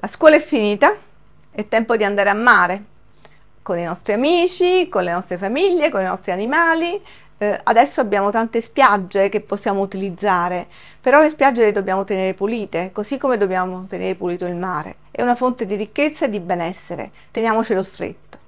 La scuola è finita, è tempo di andare a mare con i nostri amici, con le nostre famiglie, con i nostri animali. Eh, adesso abbiamo tante spiagge che possiamo utilizzare, però le spiagge le dobbiamo tenere pulite, così come dobbiamo tenere pulito il mare. È una fonte di ricchezza e di benessere, teniamocelo stretto.